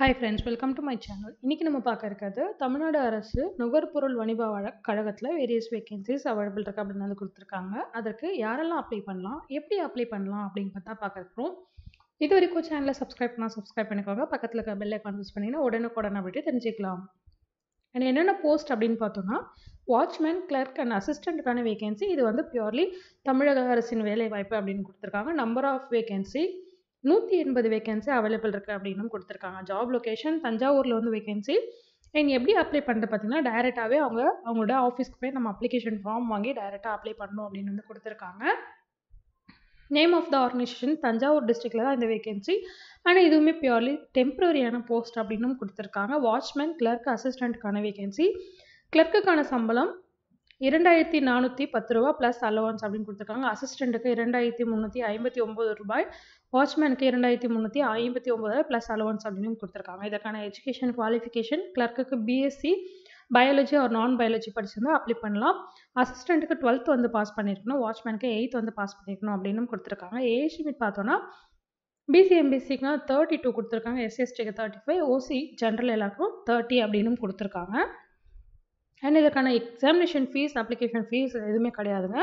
hi friends welcome to my channel இன்றைக்கி நம்ம பார்க்க இருக்கிறது தமிழ்நாடு அரசு நுகர்பொருள் வணிப கழகத்தில் வேரியஸ் வேகன்சிஸ் அவைலபிள் இருக்குது அப்படின்னு வந்து கொடுத்துருக்காங்க அதற்கு யாரெல்லாம் அப்ளை பண்ணலாம் எப்படி அப்ளை பண்ணலாம் அப்படின்னு பார்த்தா பார்க்குறோம் இது வரைக்கும் சேனலை சப்ஸ்கிரைப் பண்ணால் சப்ஸ்கிரைப் பண்ணிக்கோங்க பக்கத்தில் இருக்க பெல் ஐக்கான் யூஸ் பண்ணிங்கன்னா உடனே அப்படின்ட்டு தெரிஞ்சுக்கலாம் அண்ட் என்னென்ன போஸ்ட் அப்படின்னு பார்த்தோன்னா வாட்ச்மேன் கிளர்க் அண்ட் அசிஸ்டண்ட்டுக்கான வேகன்சி இது வந்து பியூர்லி தமிழக அரசின் வேலை வாய்ப்பு அப்படின்னு கொடுத்துருக்காங்க நம்பர் ஆஃப் வேகன்சி நூற்றி எண்பது வேகன்சி அவைலபிள் இருக்குது அப்படின்னு கொடுத்துருக்காங்க ஜாப் லொக்கேஷன் தஞ்சாவூரில் வந்து வேகன்சி அண்ட் எப்படி அப்ளை பண்ணுறது பார்த்தீங்கன்னா டைரெக்டாகவே அவங்க அவங்களோட ஆஃபீஸ்க்கு போய் நம்ம அப்ளிகேஷன் ஃபார்ம் வாங்கி டைரெக்டாக அப்ளை பண்ணணும் அப்படின்னு வந்து கொடுத்துருக்காங்க name of the organisation Thanjavur டிஸ்ட்ரிக்டில் தான் இந்த வேகன்சி ஆனால் இதுவுமே பியூர்லி டெம்பரரியான போஸ்ட் அப்படின்னும் கொடுத்துருக்காங்க வாட்ச்மேன் கிளர்க் அசிஸ்டண்ட்டுக்கான வேகன்சி கிளர்க்குக்கான சம்பளம் இரண்டாயிரத்தி நானூற்றி பத்து ரூபா ப்ளஸ் அலவன்ஸ் அப்படின்னு கொடுத்துருக்காங்க அசிஸ்டண்ட்டுக்கு இரண்டாயிரத்தி முந்நூற்றி ஐம்பத்தி ஒம்பது ரூபாய் வாட்ச்மேனுக்கு இரண்டாயிரத்தி முந்நூற்றி ஐம்பத்தி ஒம்பது ரூபாய் ப்ளஸ் அலவன்ஸ் அப்படின்னு கொடுத்துருக்காங்க இதற்கான எஜுகேஷன் குவாலிஃபிகேஷன் கிளர்க்குக்கு பிஎஸ்சி பயாலஜி ஒரு நான் பயாலஜி படிச்சிருந்தா அப்ளை பண்ணலாம் அசிஸ்டண்ட்டுக்கு டுவெல்த் வந்து பாஸ் பண்ணியிருக்கணும் வாட்ச்மேனுக்கு எயித் வந்து பாஸ் பண்ணியிருக்கணும் அப்படின்னு கொடுத்துருக்காங்க ஏஜ் லிமிட் பார்த்தோன்னா பிசிஎம்பிசிக்குனா தேர்ட்டி டூ கொடுத்துருக்காங்க எஸ்எஸ்டிக்கு தேர்ட்டி ஃபைவ் ஓசி ஜென்ரல் எல்லாருக்கும் தேர்ட்டி அப்படின்னு கொடுத்துருக்காங்க அண்ட் இதற்கான எக்ஸாமினேஷன் ஃபீஸ் அப்ளிகேஷன் ஃபீஸ் எதுவுமே கிடையாதுங்க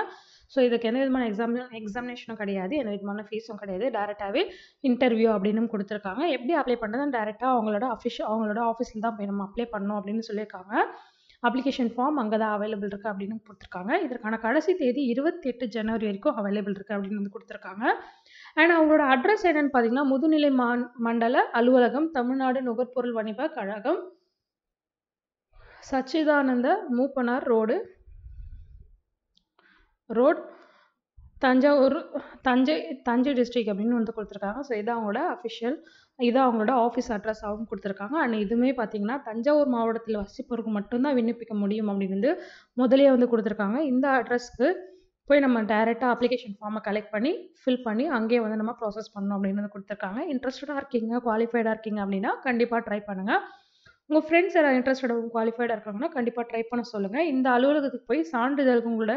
ஸோ இதுக்கு எந்த விதமான எக்ஸாம் எக்ஸாமினேஷனும் கிடையாது எந்த விதமான ஃபீஸும் கிடையாது டேரெக்டாகவே இன்டர்வியூ அப்படின்னு கொடுத்துருக்காங்க எப்படி அப்ளை பண்ணுறதுன்னு டேரெக்டாக அவங்களோட அஃபிஷியல் அவங்களோட ஆஃபீஸில் தான் போய் நம்ம அப்ளை பண்ணணும் அப்படின்னு சொல்லியிருக்காங்க அப்ளிகேஷன் ஃபார்ம் அங்கே தான் அவைலபிள் இருக்குது அப்படின்னு கொடுத்துருக்காங்க இதற்கான கடைசி தேதி இருபத்தெட்டு ஜனவரி வரைக்கும் அவைலபிள் இருக்குது அப்படின்னு வந்து கொடுத்துருக்காங்க அண்ட் அவங்களோட அட்ரஸ் என்னென்னு பார்த்தீங்கன்னா முதுநிலை மான் மண்டல அலுவலகம் தமிழ்நாடு நுகர்பொருள் வணிப கழகம் Sachchidananda Moopanar road road Thanjavur Thanjai Thanjai district அப்படின்னு வந்து கொடுத்துருக்காங்க ஸோ இதான் அவங்களோட அஃபிஷியல் இதான் அவங்களோட ஆஃபீஸ் அட்ரஸாகவும் கொடுத்துருக்காங்க அண்ட் இதுவுமே பார்த்தீங்கன்னா தஞ்சாவூர் மாவட்டத்தில் வசிப்பவருக்கு மட்டும்தான் விண்ணப்பிக்க முடியும் அப்படின்னு வந்து முதலே வந்து கொடுத்துருக்காங்க இந்த அட்ரஸ்க்கு போய் நம்ம டைரெக்டாக அப்ளிகேஷன் ஃபார்மை கலெக்ட் பண்ணி ஃபில் பண்ணி அங்கேயே வந்து நம்ம ப்ராசஸ் பண்ணணும் அப்படின்னு வந்து கொடுத்துருக்காங்க இன்ட்ரெஸ்டடாக இருக்கீங்க குவாலிஃபைடாக இருக்கீங்க அப்படின்னா கண்டிப்பாக ட்ரை பண்ணுங்கள் உங்கள் ஃப்ரெண்ட்ஸ் யாராவது இன்ட்ரெஸ்டடாக குவாலிஃபைடாக இருக்காங்கன்னா கண்டிப்பாக ட்ரை பண்ண சொல்லுங்கள் இந்த அலுவலகத்துக்கு போய் சான்றிதழ் உங்களோட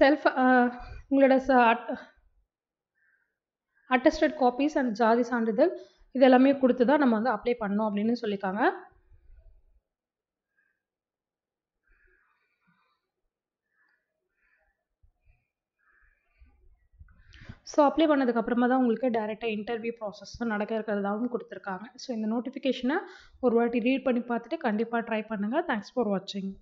செல்ஃப் உங்களோட ச அட்டஸ்டட் காப்பீஸ் அண்ட் ஜாதி சான்றிதழ் இது எல்லாமே கொடுத்து தான் நம்ம வந்து அப்ளை பண்ணோம் அப்படின்னு சொல்லியிருக்காங்க ஸோ அப்ளை பண்ணதுக்கப்புறமா தான் உங்களுக்கு டேரெக்டாக இன்டர்வியூ ப்ராசஸும் நடக்க இருக்கிறதாகவும் கொடுத்துருக்காங்க ஸோ இந்த நோட்டிஃபிகேஷனை ஒரு வாட்டி ரீட் பண்ணி பார்த்துட்டு கண்டிப்பாக ட்ரை பண்ணுங்கள் தேங்க்ஸ் ஃபார் வாட்சிங்